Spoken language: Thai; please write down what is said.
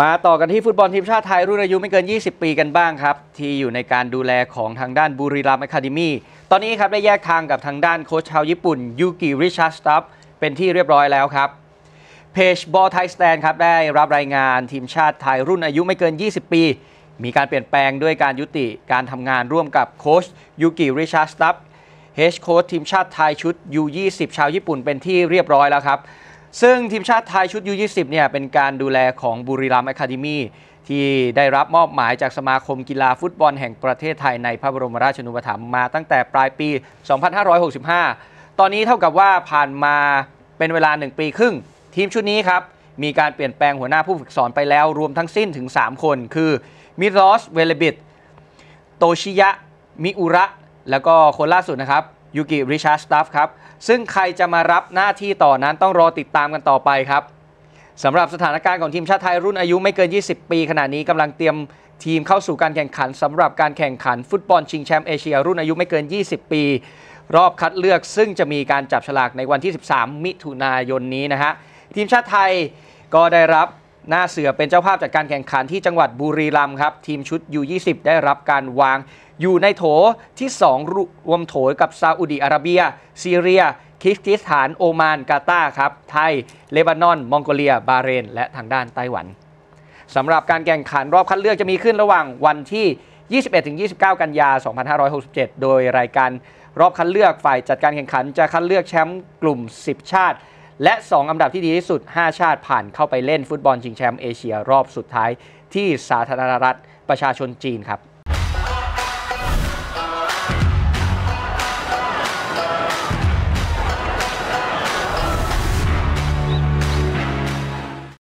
มาต่อกันที่ฟุตบอลทีมชาติไทยรุ่นอายุไม่เกิน 20 ปีกันบ้างครับ ที่อยู่ในการดูแลของทางด้านบุรีรัมย์อะคาเดมี่ตอนนี้ครับได้แยกทางกับทางด้านโค้ชชาวญี่ปุ่นยูกิริชาร์สตัฟเป็นที่เรียบร้อยแล้วครับเพจบอลไทยสแตนครับได้รับรายงานทีมชาติไทยรุ่นอายุไม่เกิน 20 ปี มีการเปลี่ยนแปลงด้วยการยุติการทำงานร่วมกับโค้ชยูกิริชาร์สตัฟเฮดโค้ชทีมชาติไทยชุด U20 ชาวญี่ปุ่นเป็นที่เรียบร้อยแล้วครับซึ่งทีมชาติไทยชุด U20 เนี่ย เป็นการดูแลของบุรีรัมย์แอคาเดมีที่ได้รับมอบหมายจากสมาคมกีฬาฟุตบอลแห่งประเทศไทยในพระบรมราชานุปถัมภ์มาตั้งแต่ปลายปี 2565 ตอนนี้เท่ากับว่าผ่านมาเป็นเวลา 1 ปีครึ่ง ทีมชุดนี้ครับ มีการเปลี่ยนแปลงหัวหน้าผู้ฝึกสอนไปแล้ว รวมทั้งสิ้นถึง 3 คน คือมิรอสเวเลบิตโตชิยะ มิอุระ แล้วก็คนล่าสุดนะครับยูกิริชาร์ดสตัฟครับ ซึ่งใครจะมารับหน้าที่ต่อนั้นต้องรอติดตามกันต่อไปครับสำหรับสถานการณ์ของทีมชาติไทย รุ่นอายุไม่เกิน 20 ปี ขณะนี้กำลังเตรียมทีมเข้าสู่การแข่งขันสำหรับการแข่งขันฟุตบอลชิงแชมป์เอเชีย รุ่นอายุไม่เกิน 20 ปี รอบคัดเลือกซึ่งจะมีการจับฉลากในวันที่ 13 มิถุนายนนี้นะฮะทีมชาติไทยก็ได้รับหน้าเสือเป็นเจ้าภาพจากการแข่งขันที่จังหวัดบุรีรัมย์ครับทีมชุด U20 ได้รับการวางอยู่ในโถที่2รวมโถกับ ซาอุดีอาระเบีย ซีเรีย คิสติสถาน โอมานกาตาครับไทยเลบานอน มองโกเลีย บาเรน และทางด้านไต้หวันสำหรับการแข่งขันรอบคัดเลือกจะมีขึ้นระหว่างวันที่ 21-29 กันยา2567 โดยรายการ รอบคัดเลือกฝ่ายจัดการแข่งขันจะคัดเลือกแชมป์กลุ่ม 10 ชาติ และ 2อันดับที่ดีที่สุด 5 ชาติผ่านเข้าไปเล่นฟุตบอลชิงแชมป์เอเชียรอบสุดท้ายที่สาธารณรัฐประชาชนจีนครับ